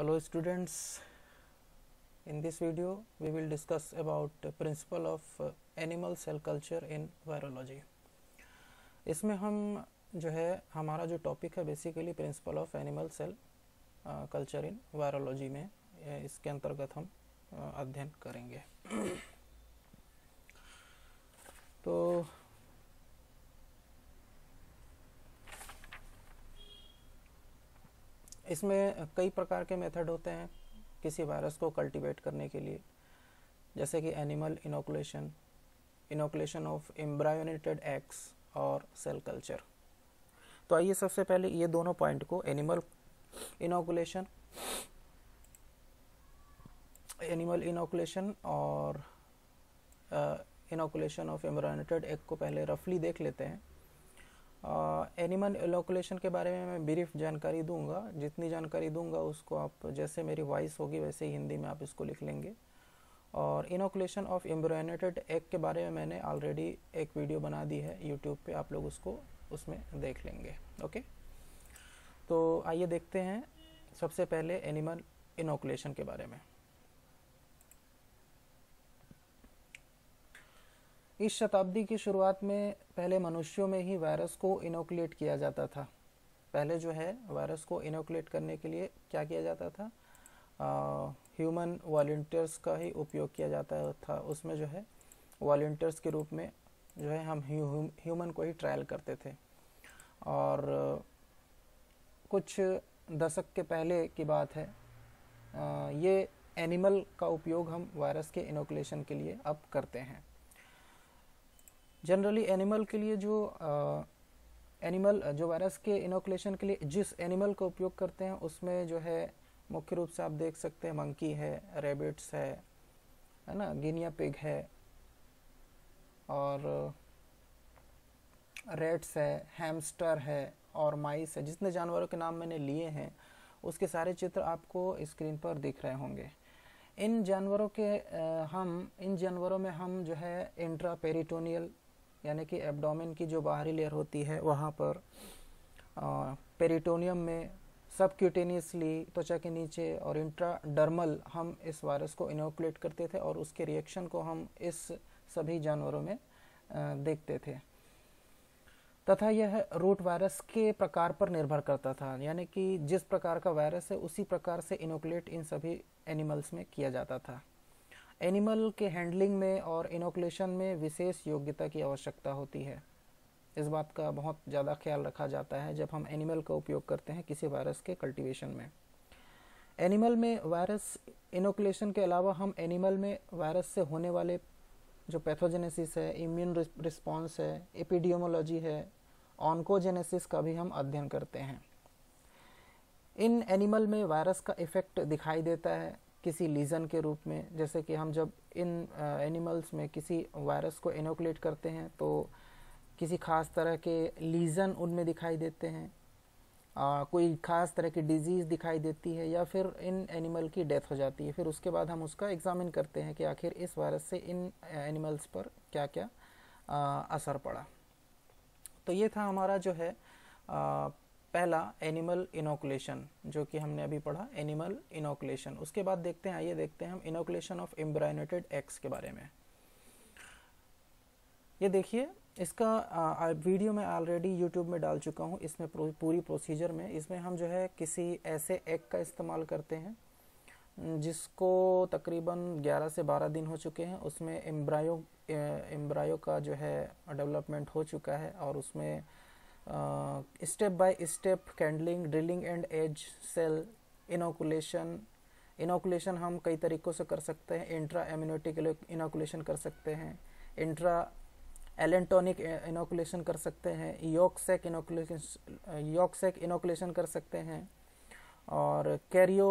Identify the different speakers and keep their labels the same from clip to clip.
Speaker 1: hello students in this video we will discuss about principle of animal cell culture in virology इसमें हम जो है हमारा जो टॉपिक है basically principle of animal cell culture in virology में इसके अंतर्गत हम अध्ययन करेंगे तो इसमें कई प्रकार के मेथड होते हैं किसी वायरस को कल्टीवेट करने के लिए जैसे कि animal inoculation inoculation of embryonated eggs और सेल कल्चर तो आइए सबसे पहले ये दोनों पॉइंट को एनिमल इनोकुलेशन एनिमल इनोकुलेशन और इनोकुलेशन ऑफ एम्ब्रायोनेटेड एग को पहले रफली देख लेते हैं एनिमल एलोकुलेशन के बारे में मैं ब्रीफ जानकारी दूंगा जितनी जानकारी दूंगा उसको आप जैसे मेरी वॉइस होगी वैसे ही हिंदी में आप इसको लिख लेंगे और इनोकुलेशन ऑफ एम्ब्रोनेटेड एग के बारे में मैंने ऑलरेडी एक वीडियो बना दी है यूट्यूब पे आप लोग उसको उसमें देख लेंगे ओके तो आइए देखते हैं सबसे पहले एनिमल इनोकुलेशन के बारे में इस शताब्दी की शुरुआत में पहले मनुष्यों में ही वायरस को इनोकुलेट किया जाता था पहले जो है वायरस को इनोकुलेट करने के लिए क्या किया जाता था ह्यूमन वॉल्टियर्स का ही उपयोग किया जाता था उसमें जो है वॉल्टियर्स के रूप में जो है हम ह्यूमन को ही ट्रायल करते थे और कुछ दशक के पहले की बात है ये एनिमल का उपयोग हम वायरस के इनोकुलेशन के लिए अब करते हैं जनरली एनिमल के लिए जो एनिमल एनिमल जो वायरस के इनोकुलेशन के लिए जिस एनिमल का उपयोग करते हैं उसमें जो है मुख्य रूप से आप देख सकते हैं मंकी है रेबिट्स है है ना गिनिया पिग है और रेट्स है हैमस्टर है और माइस है जितने जानवरों के नाम मैंने लिए हैं उसके सारे चित्र आपको स्क्रीन पर दिख रहे होंगे इन जानवरों के हम इन जानवरों में हम जो है इंट्रा पेरिटोनियल यानी कि एब्डोमेन की जो बाहरी लेयर होती है वहाँ पर पेरिटोनियम में सबक्यूटेनियसली त्वचा के नीचे और इंट्रा डर्मल हम इस वायरस को इनोकुलेट करते थे और उसके रिएक्शन को हम इस सभी जानवरों में देखते थे तथा यह रूट वायरस के प्रकार पर निर्भर करता था यानी कि जिस प्रकार का वायरस है उसी प्रकार से इनोकुलेट इन सभी एनिमल्स में किया जाता था एनिमल के हैंडलिंग में और इनोकुलेशन में विशेष योग्यता की आवश्यकता होती है इस बात का बहुत ज़्यादा ख्याल रखा जाता है जब हम एनिमल का उपयोग करते हैं किसी वायरस के कल्टीवेशन में एनिमल में वायरस इनोकुलेशन के अलावा हम एनिमल में वायरस से होने वाले जो पैथोजेनेसिस है इम्यून रिस्पॉन्स है एपिडियोमोलॉजी है ऑनकोजेनेसिस का भी हम अध्ययन करते हैं इन एनिमल में वायरस का इफेक्ट दिखाई देता है किसी लीजन के रूप में जैसे कि हम जब इन एनिमल्स में किसी वायरस को इनोकुलेट करते हैं तो किसी खास तरह के लीजन उनमें दिखाई देते हैं आ, कोई ख़ास तरह की डिजीज़ दिखाई देती है या फिर इन एनिमल की डेथ हो जाती है फिर उसके बाद हम उसका एग्ज़ामिन करते हैं कि आखिर इस वायरस से इन एनिमल्स पर क्या क्या आ, असर पड़ा तो ये था हमारा जो है पहला एनिमल इनोकुलेशन जो कि हमने अभी पढ़ा एनिमल इनोकुलेशन उसके बाद देखते हैं आइए देखते हैं हम इनोकुलेशन ऑफ एम्ब्रायनेटेड एक्स के बारे में ये देखिए इसका आ, वीडियो मैं ऑलरेडी यूट्यूब में डाल चुका हूँ इसमें प्रो, पूरी प्रोसीजर में इसमें हम जो है किसी ऐसे एग का इस्तेमाल करते हैं जिसको तकरीबन 11 से 12 दिन हो चुके हैं उसमें एम्ब्रायो एम्ब्रायो का जो है डेवलपमेंट हो चुका है और उसमें step by step candling drilling and एज सेल इनोकुलेशन इनोकुलेशन हम कई तरीक़ों से कर सकते हैं इंट्रा एम्यूनिटी के लिए इनोकुलेशन कर सकते हैं इंट्रा एलेंटोनिक इनोकुलेशन कर सकते हैं योकसेक इनोकुलेशन योकसेक इनोकुलेशन कर सकते हैं और कैरियो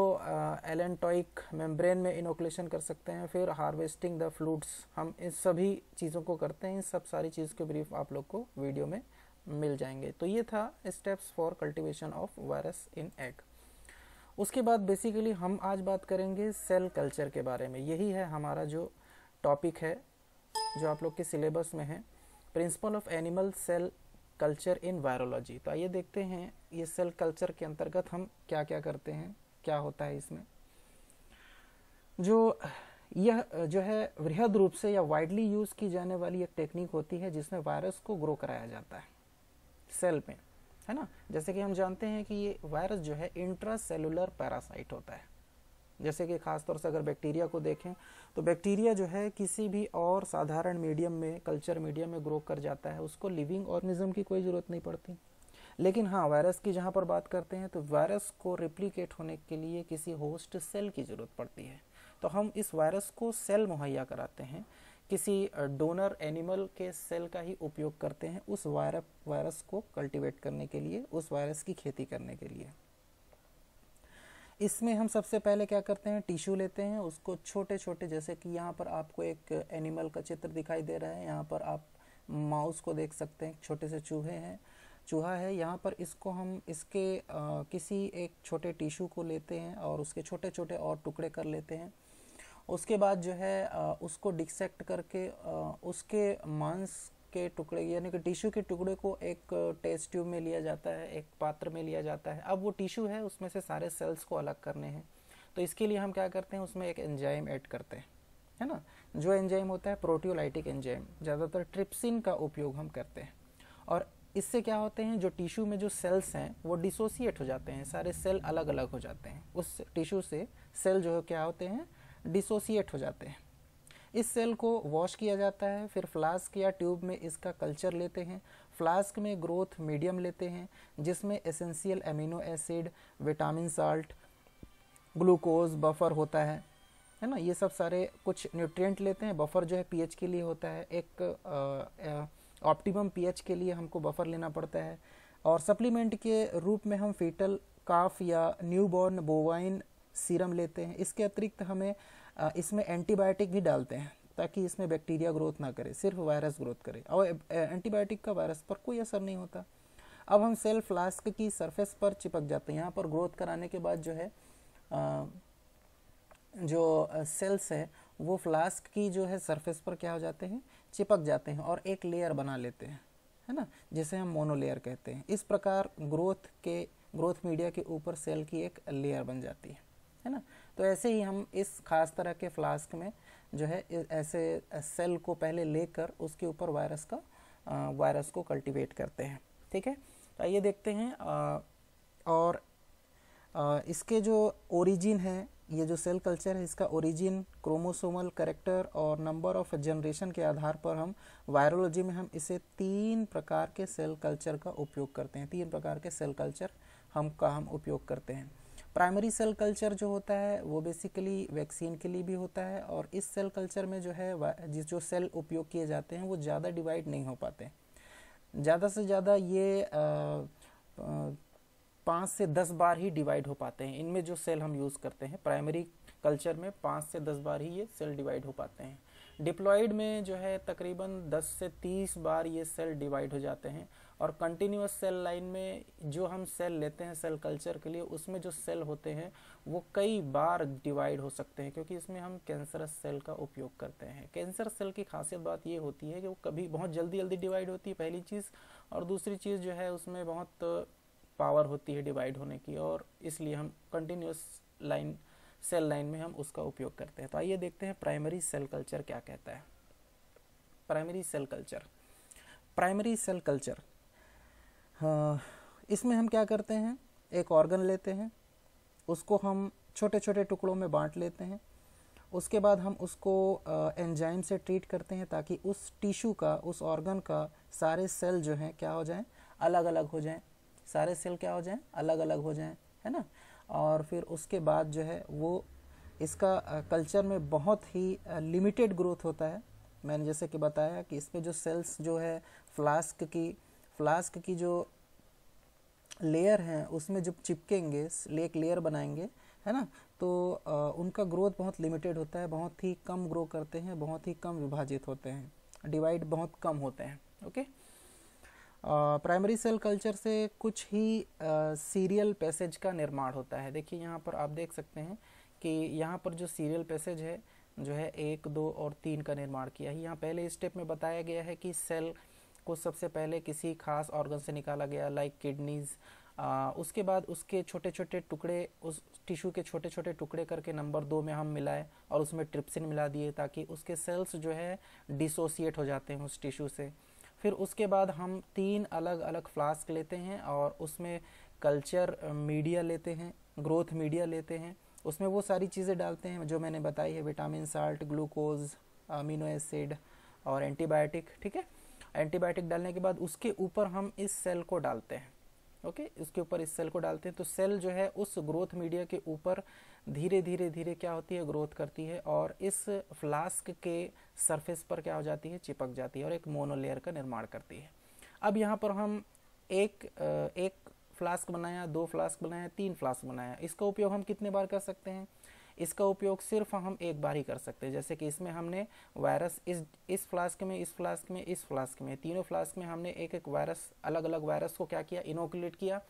Speaker 1: एलेंटोइक मेम्ब्रेन में इनोकुलेशन कर सकते हैं फिर हार्वेस्टिंग द फ्लूड्स हम इन सभी चीज़ों को करते हैं इन सब सारी चीज़ के ब्रीफ आप लोग को वीडियो में मिल जाएंगे तो ये था steps for cultivation of virus in egg उसके बाद बेसिकली हम आज बात करेंगे सेल कल्चर के बारे में यही है हमारा जो टॉपिक है जो आप लोग के सिलेबस में है principle of animal cell culture in virology तो आइए देखते हैं ये सेल कल्चर के अंतर्गत हम क्या क्या करते हैं क्या होता है इसमें जो यह जो है वृहद रूप से या वाइडली यूज़ की जाने वाली एक टेक्निक होती है जिसमें वायरस को ग्रो कराया जाता है सेल में है ना जैसे कि हम जानते हैं कि ये वायरस जो है इंट्रासेलुलर पैरासाइट होता है जैसे कि खासतौर से अगर बैक्टीरिया को देखें तो बैक्टीरिया जो है किसी भी और साधारण मीडियम में कल्चर मीडियम में ग्रो कर जाता है उसको लिविंग ऑर्गेनिज्म की कोई ज़रूरत नहीं पड़ती लेकिन हाँ वायरस की जहाँ पर बात करते हैं तो वायरस को रिप्लीकेट होने के लिए किसी होस्ट सेल की ज़रूरत पड़ती है तो हम इस वायरस को सेल मुहैया कराते हैं किसी डोनर एनिमल के सेल का ही उपयोग करते हैं उस वायरस वायरस को कल्टीवेट करने के लिए उस वायरस की खेती करने के लिए इसमें हम सबसे पहले क्या करते हैं टिश्यू लेते हैं उसको छोटे छोटे जैसे कि यहाँ पर आपको एक एनिमल का चित्र दिखाई दे रहा है यहाँ पर आप माउस को देख सकते हैं छोटे से चूहे हैं चूहा है यहाँ पर इसको हम इसके आ, किसी एक छोटे टिश्यू को लेते हैं और उसके छोटे छोटे और टुकड़े कर लेते हैं उसके बाद जो है उसको डिसेक्ट करके उसके मांस के टुकड़े यानी कि टिश्यू के टुकड़े को एक टेस्ट ट्यूब में लिया जाता है एक पात्र में लिया जाता है अब वो टिश्यू है उसमें से सारे सेल्स को अलग करने हैं तो इसके लिए हम क्या करते हैं उसमें एक एंजाइम ऐड करते हैं है ना जो एंजाइम होता है प्रोटियोलाइटिक एंजाइम ज़्यादातर ट्रिप्सिन का उपयोग हम करते हैं और इससे क्या होते हैं जो टिश्यू में जो सेल्स हैं वो डिसोसिएट हो जाते हैं सारे सेल अलग अलग हो जाते हैं उस टिश्यू से सेल जो है क्या होते हैं डिसोसिएट हो जाते हैं इस सेल को वॉश किया जाता है फिर फ्लास्क या ट्यूब में इसका कल्चर लेते हैं फ्लास्क में ग्रोथ मीडियम लेते हैं जिसमें essential amino acid vitamin salt glucose buffer होता है है ना ये सब सारे कुछ न्यूट्रिएंट लेते हैं बफर जो है पीएच के लिए होता है एक ऑप्टिमम पीएच के लिए हमको बफर लेना पड़ता है और सप्लीमेंट के रूप में हम फीटल काफ या न्यूबॉर्न बोवाइन सीरम लेते हैं इसके अतिरिक्त हमें इसमें एंटीबायोटिक भी डालते हैं ताकि इसमें बैक्टीरिया ग्रोथ ना करे सिर्फ वायरस ग्रोथ करे और एंटीबायोटिक का वायरस पर कोई असर नहीं होता अब हम सेल फ्लास्क की सरफेस पर चिपक जाते हैं यहाँ पर ग्रोथ कराने के बाद जो है जो सेल्स है वो फ्लास्क की जो है सरफेस पर क्या हो जाते हैं चिपक जाते हैं और एक लेयर बना लेते हैं है ना जिसे हम मोनोलेयर कहते हैं इस प्रकार ग्रोथ के ग्रोथ मीडिया के ऊपर सेल की एक लेयर बन जाती है है ना तो ऐसे ही हम इस खास तरह के फ्लास्क में जो है ऐसे सेल को पहले लेकर उसके ऊपर वायरस का वायरस को कल्टीवेट करते हैं ठीक है तो आइए देखते हैं आ, और आ, इसके जो ओरिजिन है ये जो सेल कल्चर है इसका ओरिजिन क्रोमोसोमल करेक्टर और नंबर ऑफ जनरेशन के आधार पर हम वायरोलॉजी में हम इसे तीन प्रकार के सेल कल्चर का उपयोग करते हैं तीन प्रकार के सेल कल्चर हम का हम उपयोग करते हैं प्राइमरी सेल कल्चर जो होता है वो बेसिकली वैक्सीन के लिए भी होता है और इस सेल कल्चर में जो है जिस जो सेल उपयोग किए जाते हैं वो ज़्यादा डिवाइड नहीं हो पाते ज़्यादा से ज़्यादा ये पाँच से दस बार ही डिवाइड हो पाते हैं इनमें जो सेल हम यूज़ करते हैं प्राइमरी कल्चर में पाँच से दस बार ही ये सेल डिवाइड हो पाते हैं डिप्लॉइड में जो है तकरीबन दस से तीस बार ये सेल डिवाइड हो जाते हैं और कंटिन्यूस सेल लाइन में जो हम सेल लेते हैं सेल कल्चर के लिए उसमें जो सेल होते हैं वो कई बार डिवाइड हो सकते हैं क्योंकि इसमें हम कैंसरस सेल का उपयोग करते हैं कैंसर सेल की खासियत बात ये होती है कि वो कभी बहुत जल्दी जल्दी डिवाइड होती है पहली चीज़ और दूसरी चीज़ जो है उसमें बहुत पावर होती है डिवाइड होने की और इसलिए हम कंटिन्यूस लाइन सेल लाइन में हम उसका उपयोग करते हैं तो आइए देखते हैं प्राइमरी सेल कल्चर क्या कहता है primary cell culture primary cell culture हाँ, इसमें हम क्या करते हैं एक ऑर्गन लेते हैं उसको हम छोटे छोटे टुकड़ों में बांट लेते हैं उसके बाद हम उसको एंजाइम से ट्रीट करते हैं ताकि उस टिश्यू का उस ऑर्गन का सारे सेल जो हैं क्या हो जाएं अलग अलग हो जाएं सारे सेल क्या हो जाएं अलग अलग हो जाएं है ना और फिर उसके बाद जो है वो इसका कल्चर में बहुत ही लिमिटेड ग्रोथ होता है मैंने जैसे कि बताया कि इसमें जो सेल्स जो है फ्लास्क की फ्लास्क की जो लेयर हैं उसमें जब चिपकेंगे लेक लेयर बनाएंगे है ना तो आ, उनका ग्रोथ बहुत लिमिटेड होता है बहुत ही कम ग्रो करते हैं बहुत ही कम विभाजित होते हैं डिवाइड बहुत कम होते हैं ओके प्राइमरी सेल कल्चर से कुछ ही सीरियल पैसेज का निर्माण होता है देखिए यहाँ पर आप देख सकते हैं कि यहाँ पर जो सीरियल पैसेज है जो है एक दो और तीन का निर्माण किया है यहाँ पहले स्टेप में बताया गया है कि सेल को सबसे पहले किसी खास ऑर्गन से निकाला गया लाइक किडनीज़ उसके बाद उसके छोटे छोटे टुकड़े उस टिश्यू के छोटे छोटे टुकड़े करके नंबर दो में हम मिलाए और उसमें ट्रिप्सिन मिला दिए ताकि उसके सेल्स जो है डिसोसिएट हो जाते हैं उस टिश्यू से फिर उसके बाद हम तीन अलग अलग फ्लास्क लेते हैं और उसमें कल्चर मीडिया लेते हैं ग्रोथ मीडिया लेते हैं उसमें वो सारी चीज़ें डालते हैं जो मैंने बताई है vitamin salt glucose amino acid और एंटीबायोटिक ठीक है एंटीबायोटिक डालने के बाद उसके ऊपर हम इस सेल को डालते हैं ओके okay? इसके ऊपर इस सेल को डालते हैं तो सेल जो है उस ग्रोथ मीडिया के ऊपर धीरे धीरे धीरे क्या होती है ग्रोथ करती है और इस फ्लास्क के सरफेस पर क्या हो जाती है चिपक जाती है और एक मोनोलेयर का निर्माण करती है अब यहाँ पर हम एक एक फ्लास्क बनाया दो फ्लास्क बनाया तीन फ्लास्क बनाया इसका उपयोग हम कितने बार कर सकते हैं इसका उपयोग सिर्फ हम एक बार ही कर सकते हैं जैसे कि इसमें हमने वायरस इस इस फ्लास्क में इस फ्लास्क में इस फ्लास्क में तीनों फ्लास्क में हमने एक एक वायरस अलग अलग वायरस को क्या किया इनोकुलेट किया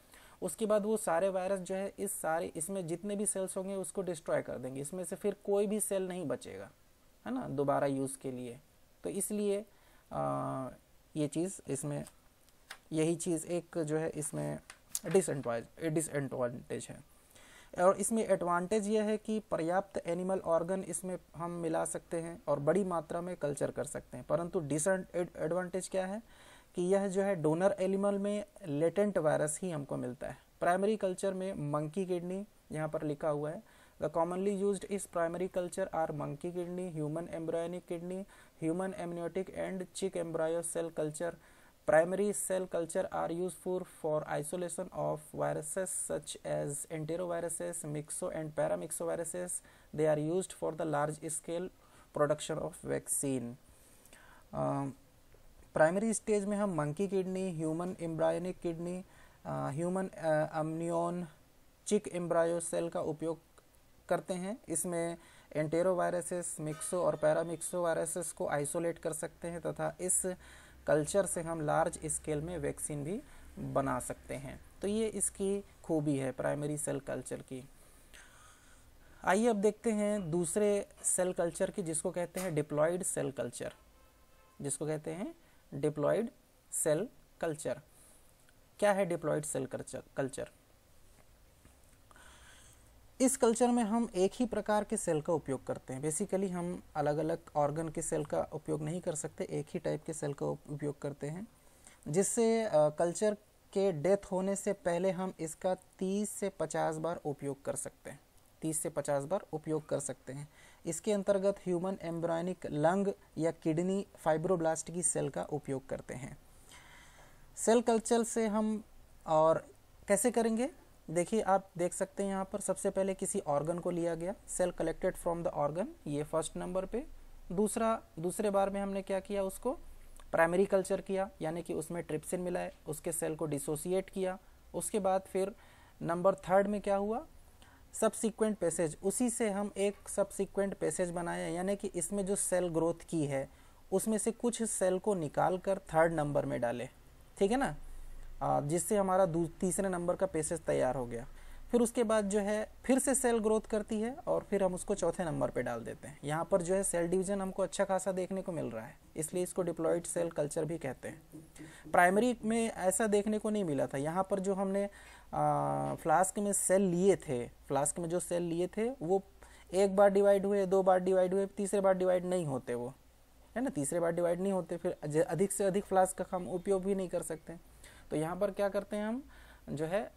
Speaker 1: उसके बाद वो सारे वायरस जो है इस सारे इसमें जितने भी सेल्स होंगे उसको डिस्ट्रॉय कर देंगे इसमें से फिर कोई भी सेल नहीं बचेगा है ना दोबारा यूज़ के लिए तो इसलिए ये चीज़ इसमें यही चीज़ एक जो है इसमें डिसएडवाज डिसएडवांटेज है और इसमें एडवांटेज यह है कि पर्याप्त एनिमल ऑर्गन इसमें हम मिला सकते हैं और बड़ी मात्रा में कल्चर कर सकते हैं परंतु डिस एडवांटेज क्या है कि यह जो है डोनर एनिमल में लेटेंट वायरस ही हमको मिलता है प्राइमरी कल्चर में मंकी किडनी यहाँ पर लिखा हुआ है the commonly used is primary culture are monkey kidney human embryonic kidney human amniotic and chick embryo cell culture Primary cell culture are used for for isolation of viruses such as enteroviruses, mixo and paramyxoviruses. They are used for the large scale production of production of vaccine primary stage में हम monkey kidney human embryonic kidney human amnion chick embryo cell का उपयोग करते हैं इसमें enteroviruses myxo और paramyxoviruses को isolate कर सकते हैं तथा इस कल्चर से हम लार्ज स्केल में वैक्सीन भी बना सकते हैं तो ये इसकी खूबी है प्राइमरी सेल कल्चर की आइए अब देखते हैं दूसरे सेल कल्चर की जिसको कहते हैं डिप्लॉयड सेल कल्चर जिसको कहते हैं डिप्लॉयड सेल कल्चर क्या है डिप्लॉयड सेल कल्चर इस कल्चर में हम एक ही प्रकार के सेल का उपयोग करते हैं बेसिकली हम अलग अलग ऑर्गन के सेल का उपयोग नहीं कर सकते एक ही टाइप के सेल का उपयोग करते हैं जिससे कल्चर के डेथ होने से पहले हम इसका 30 से 50 बार उपयोग कर सकते हैं 30 से 50 बार उपयोग कर सकते हैं इसके अंतर्गत ह्यूमन एम्ब्रॉयनिक लंग या किडनी फाइब्रोब्लास्ट की सेल का उपयोग करते हैं सेल कल्चर से हम और कैसे करेंगे देखिए आप देख सकते हैं यहाँ पर सबसे पहले किसी ऑर्गन को लिया गया cell collected from the organ ये फर्स्ट नंबर पे दूसरा दूसरे बार में हमने क्या किया उसको प्राइमरी कल्चर किया यानी कि उसमें ट्रिप्सिन मिलाए उसके सेल को डिसोसिएट किया उसके बाद फिर नंबर थर्ड में क्या हुआ सबसिक्वेंट पैसेज उसी से हम एक सबसिक्वेंट पैसेज बनाया यानी कि इसमें जो सेल ग्रोथ की है उसमें से कुछ सेल को निकाल कर थर्ड नंबर में डाले ठीक है ना जिससे हमारा तीसरे नंबर का पेसेस तैयार हो गया फिर उसके बाद जो है फिर से सेल ग्रोथ करती है और फिर हम उसको चौथे नंबर पे डाल देते हैं यहाँ पर जो है सेल डिवीजन हमको अच्छा खासा देखने को मिल रहा है इसलिए इसको डिप्लॉयड सेल कल्चर भी कहते हैं प्राइमरी में ऐसा देखने को नहीं मिला था यहाँ पर जो हमने फ्लास्क में सेल लिए थे फ्लास्क में जो सेल लिए थे वो एक बार डिवाइड हुए दो बार डिवाइड हुए तीसरे बार डिवाइड नहीं होते वो है ना तीसरे बार डिवाइड नहीं होते फिर अधिक से अधिक फ्लास्क का हम उपयोग भी नहीं कर सकते तो यहाँ पर क्या करते हैं हम जो है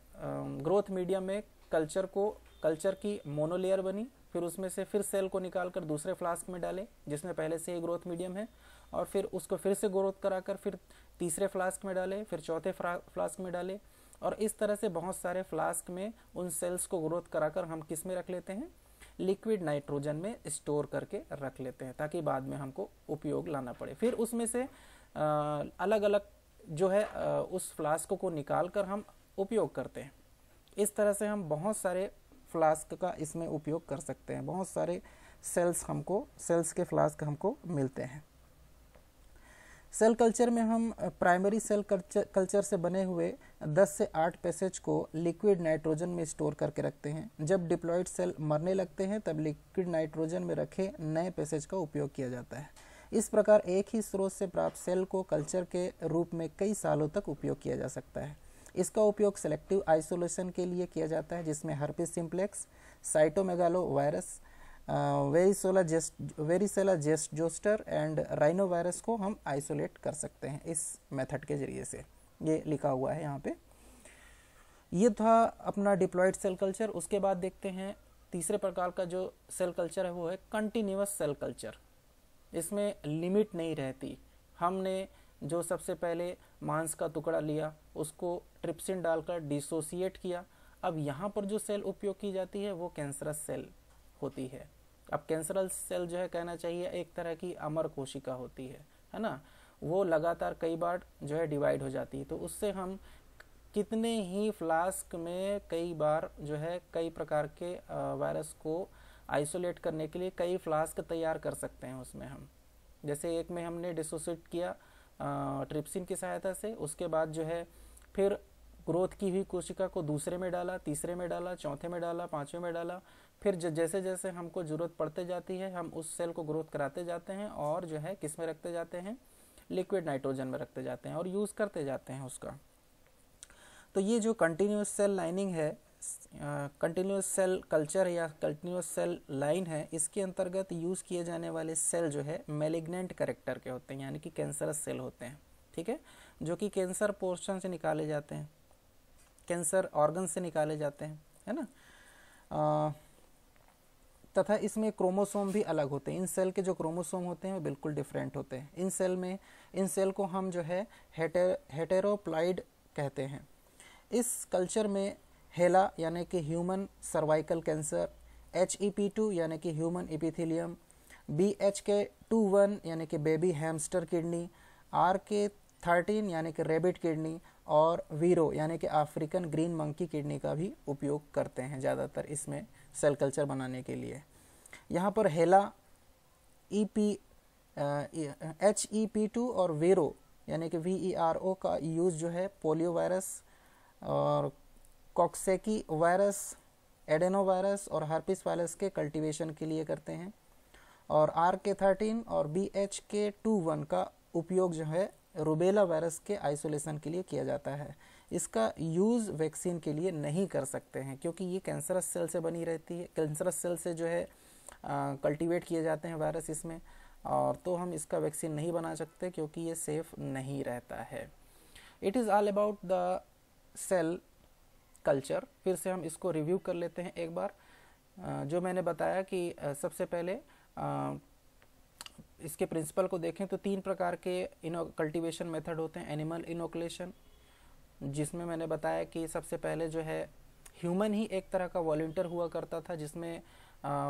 Speaker 1: ग्रोथ मीडियम में कल्चर को कल्चर की मोनोलेयर बनी फिर उसमें से फिर सेल को निकाल कर दूसरे फ्लास्क में डाले जिसमें पहले से ही ग्रोथ मीडियम है और फिर उसको फिर से ग्रोथ करा कर फिर तीसरे फ्लास्क में डाले फिर चौथे फ्लास्क में डाले और इस तरह से बहुत सारे फ्लास्क में उन सेल्स को ग्रोथ कराकर हम किस में रख लेते हैं लिक्विड नाइट्रोजन में स्टोर करके रख लेते हैं ताकि बाद में हमको उपयोग लाना पड़े फिर उसमें से अलग अलग जो है उस फ्लास्क को निकाल कर हम उपयोग करते हैं इस तरह से हम बहुत सारे फ्लास्क का इसमें उपयोग कर सकते हैं बहुत सारे सेल्स हमको सेल्स के फ्लास्क हमको मिलते हैं सेल कल्चर में हम प्राइमरी सेल कल्चर कल्चर से बने हुए 10 से 8 पैसेज को लिक्विड नाइट्रोजन में स्टोर करके रखते हैं जब डिप्लॉयड सेल मरने लगते हैं तब लिक्विड नाइट्रोजन में रखे नए पैसेज का उपयोग किया जाता है इस प्रकार एक ही स्रोत से प्राप्त सेल को कल्चर के रूप में कई सालों तक उपयोग किया जा सकता है इसका उपयोग सेलेक्टिव आइसोलेशन के लिए किया जाता है जिसमें herpes simplex cytomegalovirus varicella zoster varicella zoster zoster and rhinovirus को हम आइसोलेट कर सकते हैं इस मेथड के जरिए से ये लिखा हुआ है यहाँ पे ये था अपना डिप्लॉयड सेल कल्चर उसके बाद देखते हैं तीसरे प्रकार का जो सेल कल्चर है वो है कंटिन्यूस सेल कल्चर इसमें लिमिट नहीं रहती हमने जो सबसे पहले मांस का टुकड़ा लिया उसको ट्रिप्सिन डालकर डिसोसिएट किया अब यहाँ पर जो सेल उपयोग की जाती है वो कैंसरस सेल होती है अब कैंसरल सेल जो है कहना चाहिए एक तरह की अमर कोशिका होती है है ना वो लगातार कई बार जो है डिवाइड हो जाती है तो उससे हम कितने ही फ्लास्क में कई बार जो है कई प्रकार के वायरस को आइसोलेट करने के लिए कई फ्लास्क तैयार कर सकते हैं उसमें हम जैसे एक में हमने डिसोसिएट किया ट्रिप्सिन की सहायता से उसके बाद जो है फिर ग्रोथ की हुई कोशिका को दूसरे में डाला तीसरे में डाला चौथे में डाला पाँचवें में डाला फिर जैसे जैसे हमको ज़रूरत पड़ते जाती है हम उस सेल को ग्रोथ कराते जाते हैं और जो है किस में रखते जाते हैं लिक्विड नाइट्रोजन में रखते जाते हैं और यूज़ करते जाते हैं उसका तो ये जो कंटिन्यूस सेल लाइनिंग है कंटिन्यूस सेल कल्चर या कंटिन्यूस सेल लाइन है इसके अंतर्गत यूज़ किए जाने वाले सेल जो है मेलिग्नेंट करेक्टर के होते हैं यानी कि कैंसरस सेल होते हैं ठीक है जो कि कैंसर पोर्शन से निकाले जाते हैं कैंसर ऑर्गन से निकाले जाते हैं है ना आ, तथा इसमें क्रोमोसोम भी अलग होते हैं इन सेल के जो क्रोमोसोम होते हैं वो बिल्कुल डिफरेंट होते हैं इन सेल में इन सेल को हम जो है हेटे, हेटेरोप्लाइड कहते हैं इस कल्चर में हेला यानी कि human cervical cancer H E P two यानी कि human epithelium B H K two one यानी कि baby hamster kidney R K thirteen यानी कि रेबिट किडनी और वीरो यानी कि अफ्रीकन ग्रीन मंकी किडनी का भी उपयोग करते हैं ज़्यादातर इसमें सेल कल्चर बनाने के लिए यहाँ पर HeLa E P H E P two और वीरो यानी कि वी ई आर ओ का यूज़ जो है पोलियो वायरस और कॉक्सेकी वायरस एडेनो वायरस और हार्पिस वायरस के कल्टीवेशन के लिए करते हैं और आर के थर्टीन और B H K two one का उपयोग जो है रुबेला वायरस के आइसोलेशन के लिए किया जाता है इसका यूज़ वैक्सीन के लिए नहीं कर सकते हैं क्योंकि ये कैंसरस सेल से बनी रहती है कैंसरस सेल से जो है कल्टीवेट किए जाते हैं वायरस इसमें और तो हम इसका वैक्सीन नहीं बना सकते क्योंकि ये सेफ नहीं रहता है it is all about the cell culture फिर से हम इसको रिव्यू कर लेते हैं एक बार जो मैंने बताया कि सबसे पहले इसके प्रिंसिपल को देखें तो तीन प्रकार के इनो कल्टिवेशन मेथड होते हैं एनिमल इनोकुलेशन जिसमें मैंने बताया कि सबसे पहले जो है ह्यूमन ही एक तरह का वॉल्टियर हुआ करता था जिसमें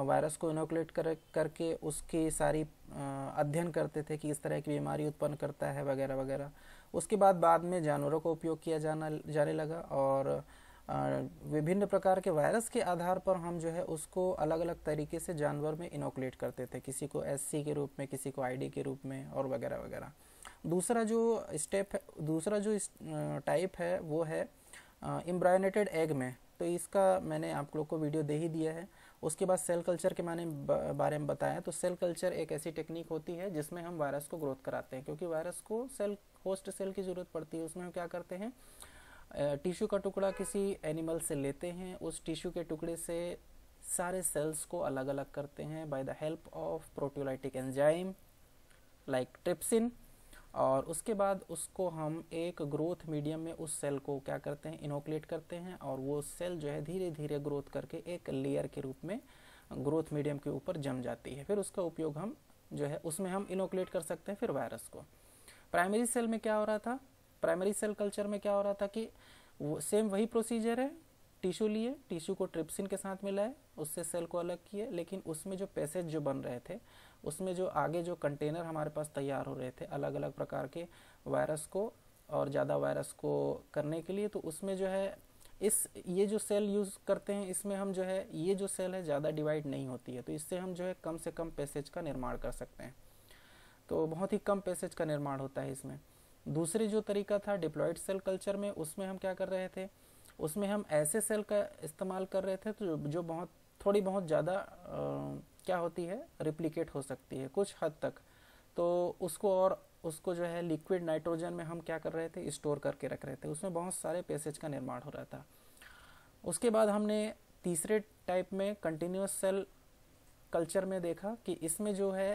Speaker 1: वायरस को इनोकुलेट कर करके उसकी सारी अध्ययन करते थे कि इस तरह की बीमारी उत्पन्न करता है वगैरह वगैरह उसके बाद बाद में जानवरों का उपयोग किया जाना जाने लगा और विभिन्न प्रकार के वायरस के आधार पर हम जो है उसको अलग अलग तरीके से जानवर में इनोकुलेट करते थे किसी को एस के रूप में किसी को आई के रूप में और वगैरह वगैरह दूसरा जो स्टेप दूसरा जो टाइप है वो है इम्ब्रायोनेटेड एग में तो इसका मैंने आप लोग को वीडियो दे ही दिया है उसके बाद सेल कल्चर के माने बारे में बताया तो सेल कल्चर एक ऐसी टेक्निक होती है जिसमें हम वायरस को ग्रोथ कराते हैं क्योंकि वायरस को सेल होस्ट सेल की ज़रूरत पड़ती है उसमें हम क्या करते हैं टिश्यू का टुकड़ा किसी एनिमल से लेते हैं उस टिश्यू के टुकड़े से सारे सेल्स को अलग अलग करते हैं by the help of proteolytic enzyme like trypsin और उसके बाद उसको हम एक ग्रोथ मीडियम में उस सेल को क्या करते हैं इनोकुलेट करते हैं और वो सेल जो है धीरे धीरे ग्रोथ करके एक लेयर के रूप में ग्रोथ मीडियम के ऊपर जम जाती है फिर उसका उपयोग हम जो है उसमें हम इनोकुलेट कर सकते हैं फिर वायरस को प्राइमरी सेल में क्या हो रहा था प्राइमरी सेल कल्चर में क्या हो रहा था कि वो सेम वही प्रोसीजर है टिश्यू लिए टिश्यू को ट्रिप्सिन के साथ मिलाए उससे सेल को अलग किए लेकिन उसमें जो पैसेज जो बन रहे थे उसमें जो आगे जो कंटेनर हमारे पास तैयार हो रहे थे अलग अलग प्रकार के वायरस को और ज़्यादा वायरस को करने के लिए तो उसमें जो है इस ये जो सेल यूज़ करते हैं इसमें हम जो है ये जो सेल है ज़्यादा डिवाइड नहीं होती है तो इससे हम जो है कम से कम पैसेज का निर्माण कर सकते हैं तो बहुत ही कम पैसेज का निर्माण होता है इसमें दूसरे जो तरीका था डिप्लॉयड सेल कल्चर में उसमें हम क्या कर रहे थे उसमें हम ऐसे सेल का इस्तेमाल कर रहे थे तो जो बहुत थोड़ी बहुत ज़्यादा क्या होती है रिप्लिकेट हो सकती है कुछ हद तक तो उसको और उसको जो है लिक्विड नाइट्रोजन में हम क्या कर रहे थे स्टोर करके रख रहे थे उसमें बहुत सारे पैसेज का निर्माण हो रहा था उसके बाद हमने तीसरे टाइप में कंटिन्यूस सेल कल्चर में देखा कि इसमें जो है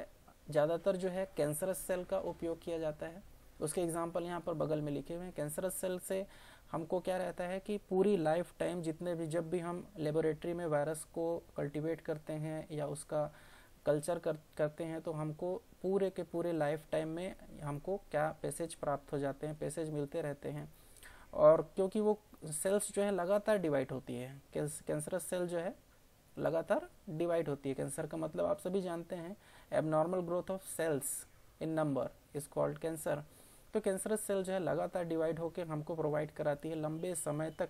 Speaker 1: ज़्यादातर जो है कैंसरस सेल का उपयोग किया जाता है उसके एग्जाम्पल यहाँ पर बगल में लिखे हुए हैं कैंसरस सेल से हमको क्या रहता है कि पूरी लाइफ टाइम जितने भी जब भी हम लेबोरेटरी में वायरस को कल्टिवेट करते हैं या उसका कल्चर कर, करते हैं तो हमको पूरे के पूरे लाइफ टाइम में हमको क्या पैसेज प्राप्त हो जाते हैं पैसेज मिलते रहते हैं और क्योंकि वो सेल्स जो है लगातार डिवाइड होती है कैंसरस सेल जो है लगातार डिवाइड होती है कैंसर का मतलब आप सभी जानते हैं abnormal growth of cells in number is called cancer तो कैंसरस सेल जो है लगातार डिवाइड होकर हमको प्रोवाइड कराती है लंबे समय तक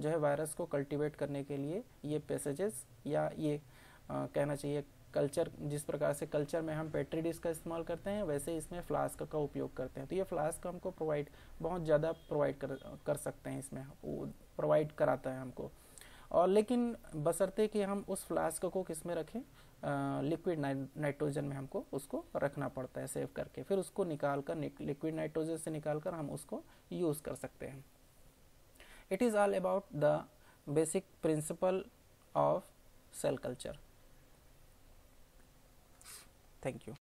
Speaker 1: जो है वायरस को कल्टिवेट करने के लिए ये पैसेजेस या ये आ, कहना चाहिए कल्चर जिस प्रकार से कल्चर में हम पेट्री डिश का इस्तेमाल करते हैं वैसे इसमें फ्लास्क का उपयोग करते हैं तो ये फ्लास्क हमको प्रोवाइड बहुत ज़्यादा प्रोवाइड कर कर सकते हैं इसमें प्रोवाइड कराता है हमको और लेकिन बसरते कि हम उस फ्लास्क को किस में रखें लिक्विड नाइट्रोजन में हमको उसको रखना पड़ता है सेव करके फिर उसको निकाल कर लिक्विड नाइट्रोजन से निकाल कर हम उसको यूज़ कर सकते हैं it is all about the basic principle of cell culture thank you